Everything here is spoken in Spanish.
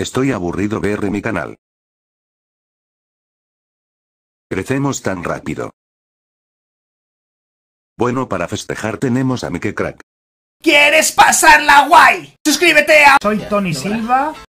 Estoy aburrido ver mi canal. Crecemos tan rápido. Bueno, para festejar tenemos a Mike Crack. ¿Quieres pasarla guay? Suscríbete a... Soy Tony Silva.